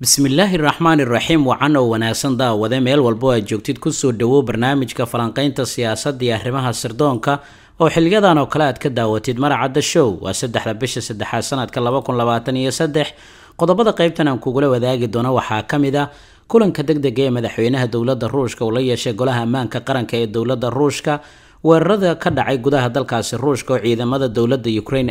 بسم الله الرحمن الرحيم وعنا وناسان دا وذا ميل والبوه جوكتيد كسو دوو برنامج کا فلانقين سياسة دي احرمها سردونكا او حلقة دانو کلاات کدا وتيد مرا عدد شو واسدح لبش سدحا سانات کلاباكون لباتاني يسدح قضبادا قيبتنا مكوغولة وداگي دونا وحا كاميدا كولن كدق دقية حينها دولة الروشكا وليا شاقولها مانكا قران كاية دولة الروشكا وارادا كدعي قداها دالكاس الروشكا وعيدا مادا دولة دا يوكرين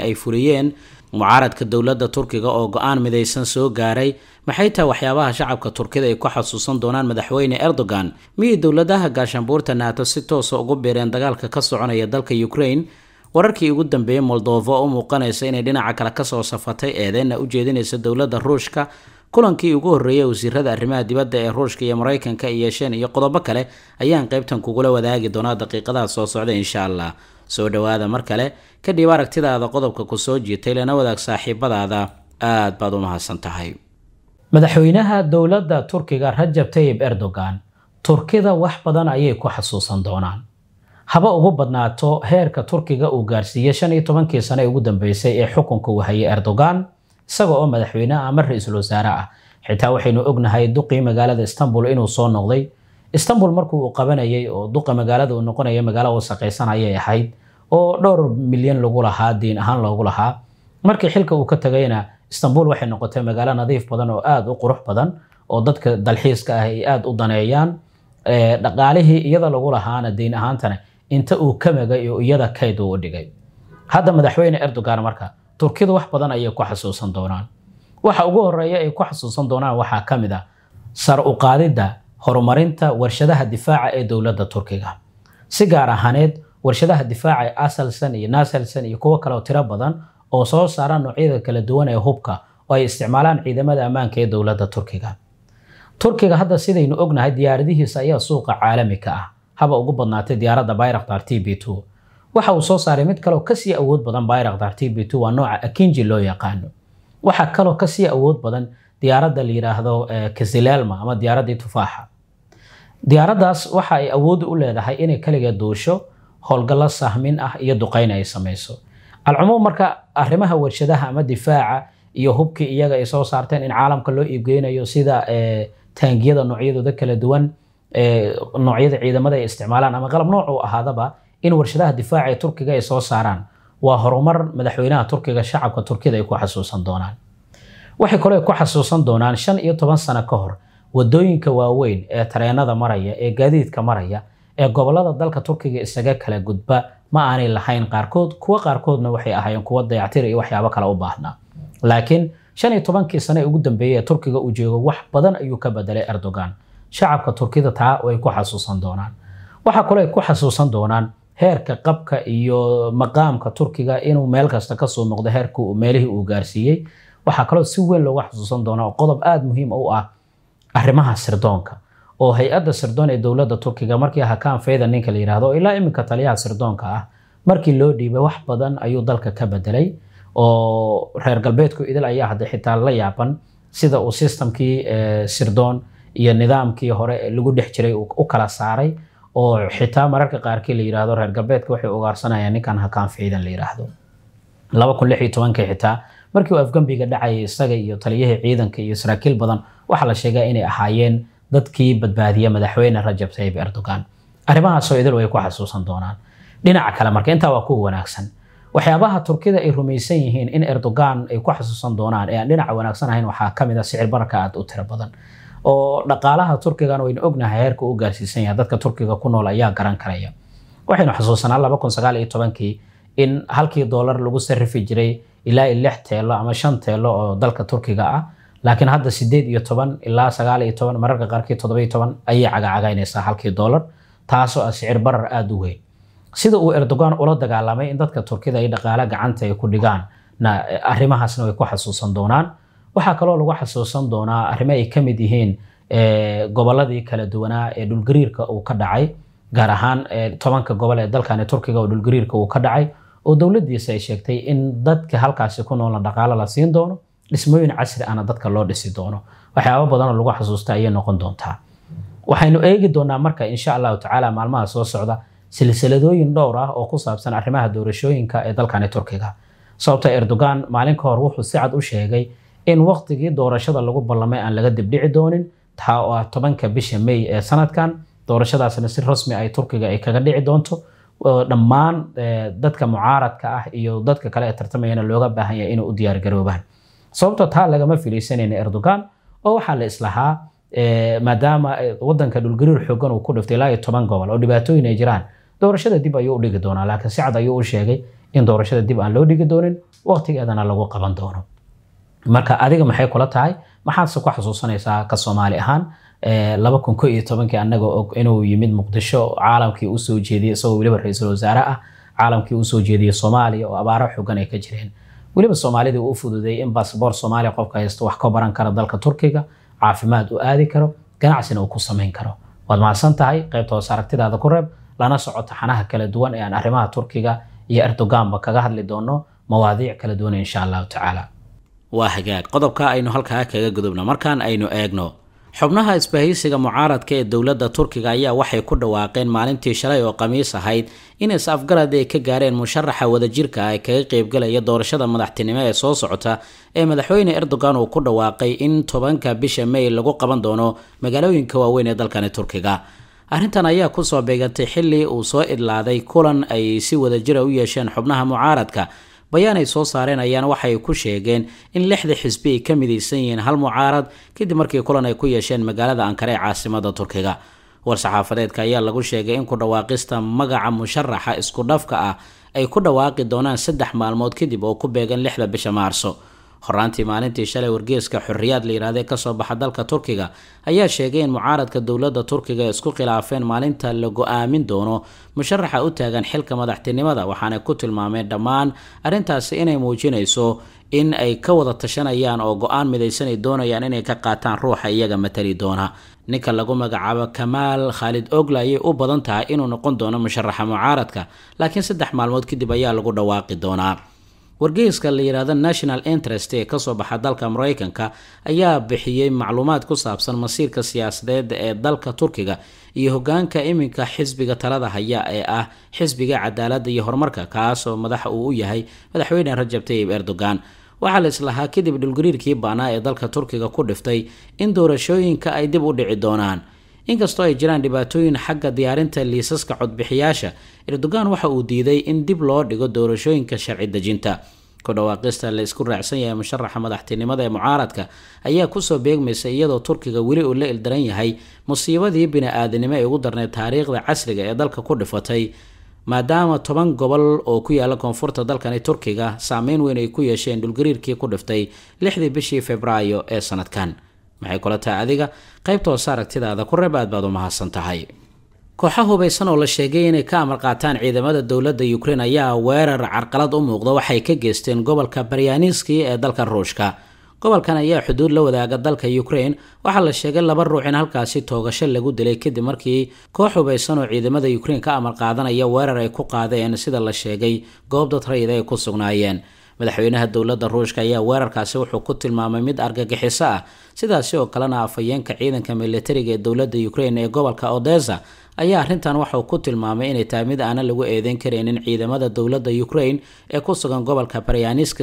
mucaaradka dowladda turkiga oo go-aan midaysan soo gaaray maxay taha waxyaabaha shacabka turkida ay ku xasuusan doonaan madaxweyne erdogan miyay dowladaha gaashaanbuurta naato si toosa ah ugu biireen dagaalka ka soconaya dalka ukrain wararkii ugu dambeeyey moldova oo u muuqanaysa inay dhinaca kale kasoo safatay eedeyna u jeedinaysa dowladda ruushka kulankii ugu horreeyay wasiirada arrimaha dibadda ee ruushka iyo maraykanka ay yeesheen iyo qodobo kale ayaan qaybtan kugula wadaagi doonaa daqiiqadaha soo socda insha allah soo dhowaada mar kale kadib aragtidaada qodobka ku soo jiitay lana wadaag saaxiibadaada aad baad u mahadsan tahay madaxweynaha dowladda turkiga rajab tayib erdogan turkida wax badan ayay ku xasuusan doonaan haba ugu badnaato heerka turkiga uu gaarsiiyey shan iyo tobankii sane ugu dambeysay ee xukunka uu hayay erdogan isaga oo madaxweyne ah ama ra-iisul wasaare ah xitaa waxaynu ognahay duqii magaalada istanbul inuu soo noqday istanbul markuu u qabanayay oo duqa magaalada uu noqonaya magaalo wasaqaysan ayay ahayd oo dhowr milyan lagu lahaa diin ahaan loogu lahaa markii xilka uu ka tagayna istanbul waxay noqotay magaalo nadiif badan oo aada u qurux badan oo dadka dalxiiska ah ay aada u daneeyaan eh, dhaqaalihii iyada lagu lahaana diin ahaantana inta uu ka magay oo iyada kayd uu dhigay hadda madaxweyne erdogan marka turkidu wax badan ayay ku xasuusan doonaan waxa ugu horeeya ay ku xasuusan doonaan waxaa ka mid a ah sar u qaadidda horumarinta warshadaha difaaca ee dowladda turkiga si gaar ahaaneed warshadaha difaaca ee asalsan iyo nasalsan iyo kuwo kaleo tiro badan oo soo saara noocyada kala duwan ee hubka oo ay isticmaalaan ciidamada ammaanka ee dowladda turkiga turkiga hadda sidaynu ognahay diyaaradihiisa ayaa suuqa caalamika ah haba ugu badnaatay diyaaradda bayraktar t b two waxa uu soo saaray mid kaleo kasii awood badan bayraktar t b two waa nooca akinji loo yaqaano waxaa kaloo kasii awood badan diyaaradda la yidhaahdo eh, kasileelma ama diyaaradii tufaaxa diyaaraddaas waxa ay awood u leedahay inay kaliga duusho howlgallo sahmin ah iyo duqayna ay samayso alcumuum marka arrimaha warshadaha ama difaaca iyo hubkii iyaga ay soo saarteen in caalamka loo iibgeynayo sida eh, taangiyada noocyadooda kala duwan eh, noocyada ciidamada ay isticmaalaan ama qalab nooc u ahaadaba in warshadaha difaaca ee turkiga ay soo saaraan waa horumar madaxweynaha turkiga shacabka turkida ay ku xasuusan doonaan waxay kale ku xasuusan doonaan shan iyo toban sano ka hor wadooyinka waaweyn ee tareenada maraya ee gaadiidka maraya ee gobolada dalka turkiga isaga kala gudba ma aanay lahayn qaarkood kuwo qaarkoodna waxay ahaayeen kuwo dayactir iyo waxyaabo kale u baahnaa laakiin shan iyo tobankii sane ugu dambeeyey turkiga uu joogo wax badan ayuu ka bedelay erdogan shacabka turkida taa way ku xasuusan doonaan waxaa kaloo ay ku xasuusan doonaan heerka qabka iyo maqaamka turkiga inuu meel kasta kasoo noqdo heerka meelihii uu gaarsiiyey waxaa kaloo si weyn looga xasuusan doonaa qodob aada muhiim u ah arrimaha sirdoonka oo hay-adda sirdoon ee dowladda turkiga markii hakaan fayda ninka la yidhaahdo ilaa iminka taliyaha sirdoonka ah markii loo dhiibay wax badan ayuu dalka ka bedelay oo reer galbeedku idil ayaa hadda xitaa la yaaban sida uu sistamkii eh, sirdoon iyo nidaamkii hore lagu dhex jiray u kala saaray oo xitaa mararka qaarkii la yidhaahdo reer galbeedka waxay ugaarsanayaan ninkan hakaan faydan la yidhaahdo xitaa markii uu afgembiga dhacayay isaga iyo taliyihii ciidanka iyo saraakiil badan waxaa la sheegaa inay ahaayeen dadkii badbaadiya madaxweyne rajab tayib erdogan arrimahaasoo idil way ku xasuusan doonaan dhinaca kale marka intaa waa kuwa wanaagsan waxyaabaha turkida ay rumaysan yihiin in erdogan ay ku xasuusan doonaan ee aan dhinaca wanaagsan ahayn waxaa ka mid a ah sicir bararka aad u tiro badan oo dhaqaalaha turkigana waynu ognahay heerka u gaarsiisan yahay dadka turkiga ku nool ayaa garan karaya waxaynu xasuusanaa laba kun sagaal iyo tobankii in halkii doolar lagu sarifi jiray ilaa lix teelo ama shan teelo oo dalka turkiga ah laakiin hadda sideed iyo toban ilaa sagaal iyo toban mararka qaarkii toddobiyo toban ayay cagacagaynaysaa halkii dolar taasoo ah sicir barar aada u weyn sida uu erdogan ula dagaalamay in dadka turkida ay dhaqaale gacanta ay ku dhigaan arrimahaasna way ku xasuusan doonaan waxaa kaloo lagu xasuusan doonaa arrimo ay ka mid yihiin eh, gobolladii kala duwanaa ee dhulgariirka uu ka dhacay gaar ahaan eh, tobanka gobol ee dalkani turkiga oo dhulgariirka uu ka dhacay oo dowladiisa ay sheegtay in dadka halkaasi ku noolna dhaqaalo la siin doono dhismooyin casri ana dadka loo dhisi doono waxyaaba badanoo lagu xasuusta ayay noqon doontaa waxaynu eegi doonaa marka insha allahu tacaala maalmaha soo socda silsiladooyin dhowr ah oo ku saabsan arrimaha doorashooyinka ee dalkani turkiga sababta erdogan maalin ka hor wuxuu si cad u sheegay in waqtigii doorashada lagu ballamay aan laga dibdhici doonin taa oo ah tobanka bisha mey ee sanadkan doorashadaasna si rasmi ah ay turkiga ay kaga dhici doonto dhammaan eh, dadka mucaaradka ah iyo dadka kale ee tartamayana looga baahan yahay inay u diyaar garoobaan sababtoo ah taa lagama filaysanayna erdogan oo waxaa la islahaa eh, maadaama eh, wadanka dhulgariir xoogan uu ku dhiftay ilaa iyo toban gobol oo dhibaatooyin ay jiraan doorashada dib ayuu u dhigi doonaa laakiin si cad ayuu u sheegay in doorashada dib aan loo dhigi doonin waqtigeedana lagu qaban doono marka adiga maxay kula tahay maxaadse ku xasuusanaysaa ka soomaali ahaan laba kun ko iyo tobankii annaga og inuu yimid muqdisho caalamkii usoo jeediyay isagoo weliba ra-iisul wasaare ah caalamkii usoo jeediyay soomaaliya oo abaaro xogan ay ka jireen weliba soomaalidii uu fududeeyey in basaboor soomaaliya qofka haysto wax ka baran kara dalka turkiga caafimaad u aadi karo ganacsina uu ku samayn karo waad mahadsan tahay qaybta hoos aragtidaada ku reeb lana socoto xanaha kala duwan ee aan arrimaha turkiga iyo erdoganba kaga hadli doono mawaadiic kala duwan insha allahu tacaala waa hagaag qodobka aynu halkaa kaga gudubno markaan aynu eegno xubnaha isbahaysiga mucaaradka ee dowladda turkiga ayaa waxay ku dhawaaqeen maalintii shalay oo khamiis ahayd in is-afgarad ay ka gaareen musharaxa wadajirka ay ah kaga qaybgalaya doorashada madaxtinimo ee soo socota ee madaxweyne erdogan uu ku dhawaaqay in tobanka bisha may lagu qaban doono magaalooyinka waaweyn ee dalkani turkiga arrintan ayaa kusoo beegantay xilli uu soo idlaaday kulan ay si wadajira ah u yeesheen xubnaha mucaaradka bayaan ay soo saareen ayaana waxa ay ku sheegeen in lixda xisbi ay ka midaysan yihiin hal mucaarad kadib markii kulan ay ku yeesheen magaalada ankara ee caasimada turkiga war-saxaafadeedka ayaa lagu sheegay in ku dhawaaqista magaca musharaxa isku dhafka ah ay ku dhawaaqi doonaan saddex maalmood kadib oo ku beegan lixda bisha maarso horaantii maalintii shalay wargeeska xorriyaad la layidhahdee kasoo baxa dalka turkiga ayaa sheegay in mucaaradka dowladda turkiga ay isku khilaafeen maalinta la go-aamin doono musharaxa u taagan xilka madaxtinimada waxaana ku tilmaameen dhammaan arrintaasi inay muujinayso in ay ka wada tashanayaan oo go-aan midaysan ay doonayaan inay ka qaataan ruuxa iyaga matali doona ninka lagu magacaabo kamaal khaalid ogla ayay u badan tahay inuu noqon doono musharaxa mucaaradka laakiin saddex maalmood kadib ayaa lagu dhawaaqi doonaa wargeyska la yidhaahdo national interest ee kasoo baxa dalka mareykanka ayaa bixiyey macluumaad ku saabsan masiirka siyaasadeed ee dalka turkiga iyo hogaanka iminka xisbiga talada haya ee ah xisbiga cadaaladda iyo horumarka kaasoo oo madaxa uu u yahay madaxweyne rajab tayib erdogan waxaa la islahaa kadib dhulgariirkii baanaa ee dalka turkiga ku dhiftay in doorashooyinka ay dib u dhici doonaan inkastoo ay jiraan dhibaatooyin xagga diyaarinta liisaska codbixiyaasha erdogan waxa uu diiday in dib loo dhigo doorashooyinka sharci dejinta ku dhawaaqista la isku raacsan yahay musharaxa madaxtinimada ee mucaaradka ayaa kusoo beegmaysa iyadoo turkiga weli uu la ildaran yahay musiibadii bini-aadanimo ee ugu darneyd taariikhda casriga ee dalka ku dhifatay maadaama toban gobol oo ku yaala koonfurta dalkani turkiga saameyn weyn ay ku yeesheen dhulgariirkii ku dhiftay lixdii bishii februaayo ee sanadkan maxay kula tahay adiga qaybtoosa aragtidaada ku reb aad baad u mahadsan tahay kooxo hubaysan oo la sheegay inay ka amar qaataan ciidamada dowladda ukrein ayaa weerar carqalad u muuqda waxay ka geysteen gobolka baryaaniski ee dalka ruushka gobolkan ayaa xuduud la wadaaga dalka ukrein waxaa la sheegay laba ruux in halkaasi toogasho lagu dilay kadib markii koox hubaysan oo ciidamada ukrein ka amar qaadanaya weerar ay ku qaadeen sida la sheegay goob dad rayida ay ku sugnaayeen madaxweynaha dowladda ruushka ayaa weerarkaasi wuxuu ku tilmaamay mid argagixiso ah sidaasi oo kalena afhayeenka ciidanka milatariga ee dowladda ukrain ee gobolka odesa ayaa arrintan waxa ku tilmaamay inay tahay mid aanan lagu eedeyn karaynin ciidamada dowladda ukrain ee ku sugan gobolka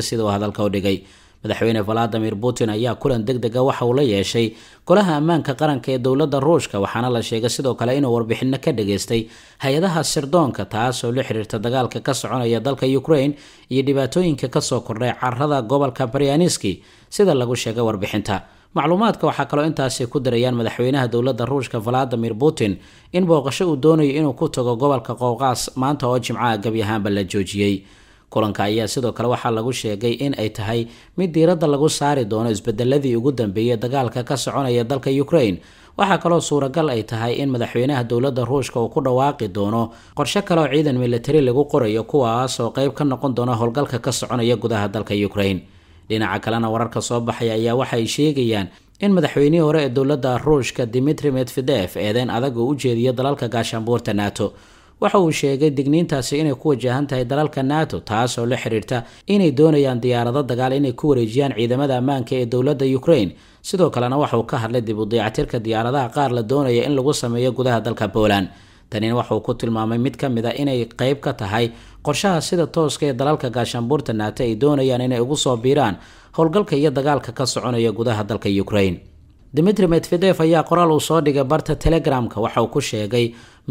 sida uu hadalka u dhigay madaxweyne valadimir putin ayaa kulan deg dega waxa uu la yeeshay golaha ammaanka qaranka ee dowladda ruushka waxaana la sheegay sidoo kale inuu warbixino ka dhageystay hay-adaha sirdoonka taasoo la xiriirta dagaalka ka soconaya dalka ukrain iyo dhibaatooyinka kasoo kordhay carada gobolka baryaniski sida lagu sheegay warbixinta macluumaadka waxaa kaloo intaasi ku darayaan madaxweynaha dowladda ruushka valadimir putin in booqasho uu doonayo inuu ku tago gobolka qowqaas maanta oo jimcaha gebi ahaanba la joojiyey kulanka ayaa sidoo kale waxaa lagu sheegay in ay tahay mid diiradda lagu saari doono isbedeladii ugu dambeeyay dagaalka ka soconaya dalka ukrain waxaa kaloo suuragal ay tahay in madaxweynaha dowladda ruushka uu ku dhawaaqi doono qorshe kale oo ciidan militari lagu qorayo kuwaas oo qayb ka noqon doona howlgalka ka soconaya gudaha dalka ukrain dhinaca kalena wararka soo baxaya ayaa waxaay sheegayaan in madaxweynihii hore ee dowladda ruushka dimitri medvedev eedeyn adag uu u jeediyo dalalka gaashaanbuurta nato waxa uu sheegay digniintaasi inay ku wajahan tahay dalalka nato taasoo la xidhiirta inay doonayaan diyaarado dagaal inay ku wareejiyaan ciidamada ammaanka ee dowladda ukrain sidoo kalena waxauu ka hadlay dib u dayactirka diyaaradaha qaar la doonaya in lagu sameeyo gudaha dalka poland tanina waxauu ku tilmaamay mid ka mid a ah inay qayb ka tahay qorshaha sida tooska ee dalalka gaashaanbuurta naato ay doonayaan inay ugu soo biiraan howlgalka iyo dagaalka ka soconaya gudaha dalka ukrain dimitri medvedef ayaa qoraal uu soo dhigay barta telegramka waxa uu ku sheegay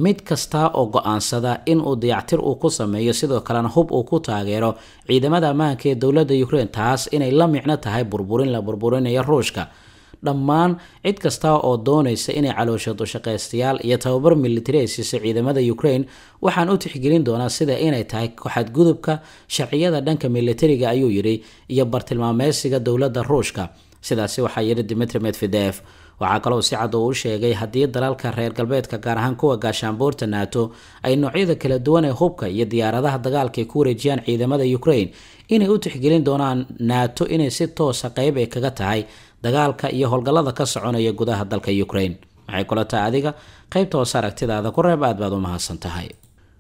mid kasta oo go-aansada in uu dayactir uu ku sameeyo sidoo kalena hub uu ku taageero ciidamada ammaanka ee dowladda ukraine taas inay la micno tahay burburin la burburinayo ruushka dhammaan cid kasta oo doonaysa inay calooshato shaqaystayaal iyo tababar militari ay ciidamada ukraine waxaan u tixgelin doonaa sida inay tahay koxadgudubka sharciyada dhanka militariga ayuu yidhi iyo bartilmaameysiga dowladda ruushka sidaasi waxaa yidhi dmitri medvedev waxaa kaloo si cad oo u sheegay haddii dalalka reer galbeedka gaar ahaan kuwa gaashaanboorta naato ay noocyada kala duwan ee hubka iyo diyaaradaha dagaalka ay ku wareejiyaan ciidamada ukrain inay u tixgelin doonaan naato inay si toosa ah qeyb ay kaga tahay dagaalka iyo howlgallada ka soconaya gudaha dalka ukraine maxay kula taha adiga qeybta hoose aragtidaada ku reeb aad baad u mahadsan tahay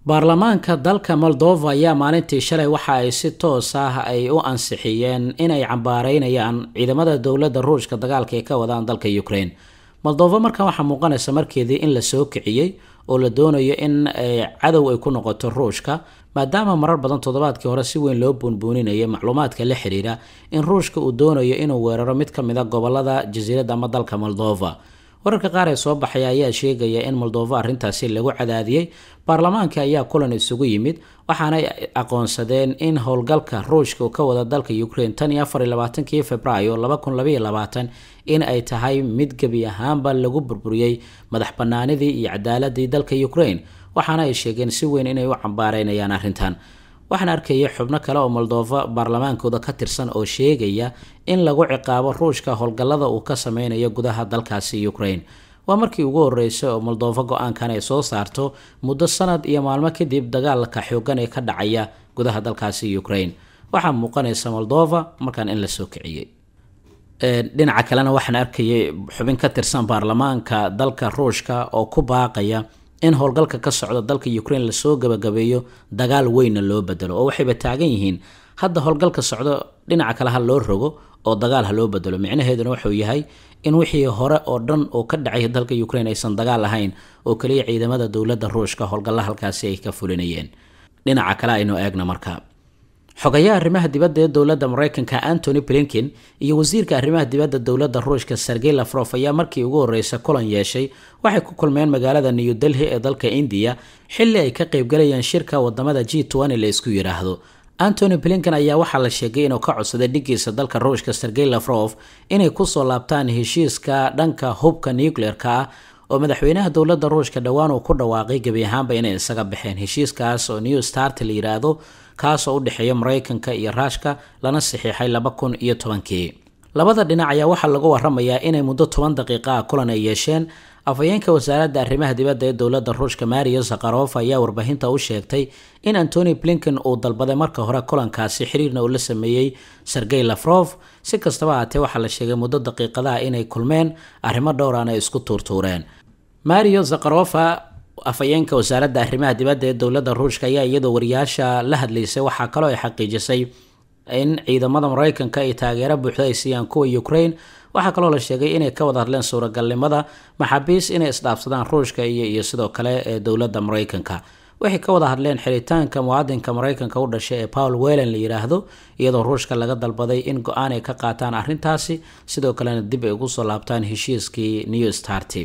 baarlamaanka dalka moldova ayaa maalintii shalay waxa ay si toos ah ay u ansixiyeen inay cambaareynayaan ciidamada dowladda ruushka dagaalka ay ka wadaan dalka ukraine moldova markan waxaa muuqanaysa markeedii in la soo kiciyey oo la doonayo in eh, cadow ay ku noqoto ruushka maadaama marar badan toddobaadkii hore si weyn loo buunbuuninayay macluumaadka la xidhiidha in ruushka uu doonayo inuu weeraro mid ka mid a ah gobolada jasiiradda ama dalka moldova wararka qaar ee soo baxaya ayaa sheegaya in moldova arrintaasi lagu cadaadiyey baarlamaanka ayaa kulan isugu yimid waxaanay aqoonsadeen in howlgalka ruushka uu ka wada dalka ukraine tan iyo afar iyo labaatankii februaayo laba kun labaiyo labaatan in ay tahay mid gebi ahaanba lagu burburiyey madax banaanidii iyo cadaaladii dalka ukraine waxaana ay sheegeen si weyn inay u cambaareynayaan arrintan waxaan arkayay xubno kale oo moldova baarlamaankooda ka tirsan oo sheegaya in lagu ciqaabo ruushka howlgallada uu ka sameynayo gudaha dalkaasi ukraine waa markii ugu horreysay oo moldova go-aankan ay soo saarto muddo sanad iyo maalmo kadib dagaalka xoogan ee ka dhacaya gudaha dalkaasi ukraine waxaa muuqanaysa moldova markaan in la soo kiciyey dhinaca kalena waxaan arkayay xubin ka tirsan baarlamaanka dalka ruushka oo ku baaqaya in howlgalka ka socda dalka Ukraine la soo gabagabeeyo dagaal weyn loo bedelo oo waxayba taagan yihiin hadda howlgalka socda dhinaca kale ha loo rogo oo dagaal ha loo bedelo micnaheeduna wuxuu yahay in wixii hore oo dhan oo ka dhacay dalka Ukraine aysan dagaal lahayn oo kaliya ciidamada dowladda Ruushka howlgalla halkaasi ay ka fulinayeen dhinaca kale aynu eegna markaa xogayaha arrimaha dibadda ee dowladda mareykanka antony blinken iyo wasiirka arrimaha dibadda dowladda ruushka sergey lafrof ayaa markii ugu horreysa kulan yeeshay waxay ku kulmeen magaalada new delhi ee dalka indiya xilli ay ka qaybgalayeen shirka waddamada g n la isku yidhaahdo antony blinkin ayaa waxaa la sheegay inuu ka codsaday dhiggiisa dalka ruushka sergey lafrof inay kusoo laabtaan heshiiska dhanka hubka nucleer-ka ah oo madaxweynaha dowladda ruushka dhowaan uu ku dhawaaqay gebi ahaanba inay isaga baxeen heshiiskaas oo new start la yidhaahdo kaasoo u dhexeeya maraykanka iyo raashka lana saxiixay laba kun iyo tobankii labada dhinac ayaa waxaa lagu waramayaa inay muddo toban daqiiqa ah kulan ay yeesheen afhayeenka wasaaradda arrimaha dibadda ee dowladda ruushka mariyo zakharof ayaa warbaahinta u sheegtay in antony blinken uu dalbaday marka hore kulankaasi xiriirna uu la sameeyey sergey lafrof si kastaba haatee waxaa la sheegay muddo daqiiqadaha inay kulmeen arrimo dhowr aan ay isku tuurtuureen mariyo zakharofa afhayeenka wasaaradda arrimaha dibadda ee dowladda ruushka ayaa iyadoo wariyaasha la hadlaysay waxaa kaloo ay xaqiijisay in ciidamada mareykanka ay taageero buuxda ay siiyaan kuwa ukraine waxaa kaloo la sheegay inay ka wada hadleen suuragalnimada maxaabiis inay isdhaafsadaan ruushka iyo iyo sidoo kale ee eh, dowladda mareykanka waxay ka wada hadleen xiritaanka muwaadinka maraykanka u dhashay ee paul wellen la yidhaahdo iyadoo ruushka laga dalbaday in go-aan ay ka qaataan arrintaasi sidoo kalena dib ay ugu soo laabtaan heshiiskii new starty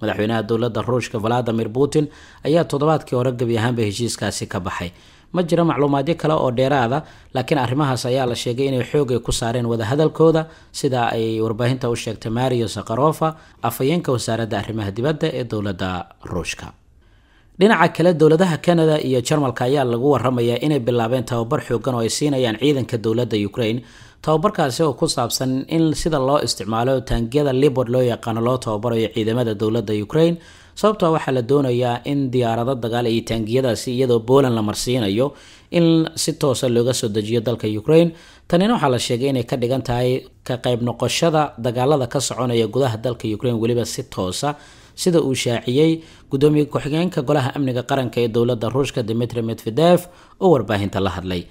madaxweynaha dowladda ruushka valadimir putin ayaa toddobaadkii hore gebi ahaanba heshiiskaasi ka baxay ma jira macluumaadyo kale oo dheeraada laakiin arrimahaas ayaa la sheegay inay xoogay ku saareen wadahadalkooda sida ay warbaahinta u sheegtay mario sakharofa afhayeenka wasaaradda arrimaha dibadda ee dowladda ruushka dhinaca kale dowladaha canada iyo jarmalka ayaa lagu waramayaa inay bilaabeen tababar xooggan oo ay siinayaan ciidanka dowladda ukraine tababarkaasi oo ku saabsan in sida loo isticmaalo taangiyada libord loo yaqaano loo tababarayo ciidamada dowladda ukrain sababtoo ah waxaa la doonayaa in diyaarado dagaal iyo taangiyadaasi iyadoo boolan la marsiinayo in si toosa looga soo dejiyo dalka ukrain tanina waxaa la sheegay inay ka dhigan tahay ka qayb noqoshada dagaalada ka soconaya gudaha dalka ukrain weliba si toosa sida uu shaaciyey gudoomiye ku-xigeenka golaha amniga qaranka ee dowladda ruushka dmitri medvedef oo warbaahinta la hadlay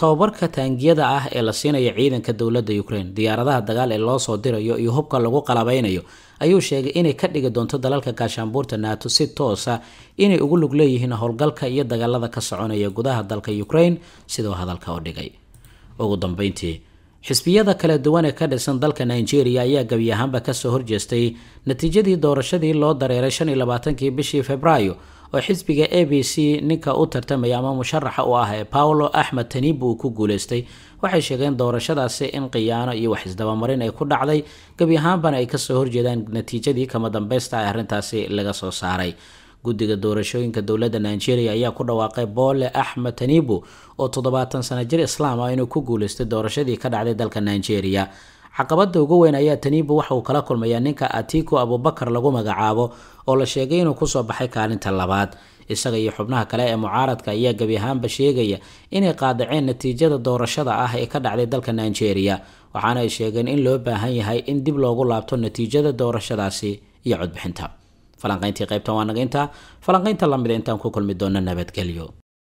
tababarka taangiyada ah ee la siinayo ciidanka dowladda ukraine diyaaradaha dagaal ee loo soo dirayo iyo hubka lagu qalabaynayo ayuu sheegay inay ka dhigi doonto dalalka gaashaanbuurta naato si toosa ah inay ugu lug leeyihiin howlgalka iyo dagaalada ka soconaya gudaha dalka ukraine sidoo hadalka u dhigay ugu dambeyntii xisbiyada kala duwan ee ka dhisan dalka nigeria ayaa gebi ahaanba kasoo horjeestay natiijadii doorashadii loo dareeray shan iyo labaatankii bishii februaayo oo xisbiga a b c ninka u tartamaya ama musharaxa u ah ee paolo axmed tanibu uu ku guuleystay waxay sheegeen doorashadaasi in khiyaano iyo waxisdabamarin ay ku dhacday gebi ahaanbana ay kasoo horjeedaan natiijadii kama dambeysta ee arrintaasi laga soo saaray guddiga doorashooyinka dowladda nigeria ayaa ku dhawaaqay boole axmed tanibu oo toddobaatan sano jir islaam ah inuu ku guuleystay doorashadii ka dhacday dalka nigeria caqabada ugu weyn ayaa taniiba waxa uu kala kulmayaa ninka atiku abubakar lagu magacaabo oo la sheegay inuu kusoo baxay kaalinta labaad isaga iyo xubnaha kale ee mucaaradka ayaa gebi ahaanba sheegaya inay qaadaceen natiijada doorashada ah ee ka dhacday dalka nigeria waxaana ay sheegeen in loo baahan yahay in dib loogu laabto natiijada doorashadaasi iyo codbixinta falanqayntii qaybtan waa naga intaa falanqaynta lamida ah intaan ku kulmi doono nabadgelyo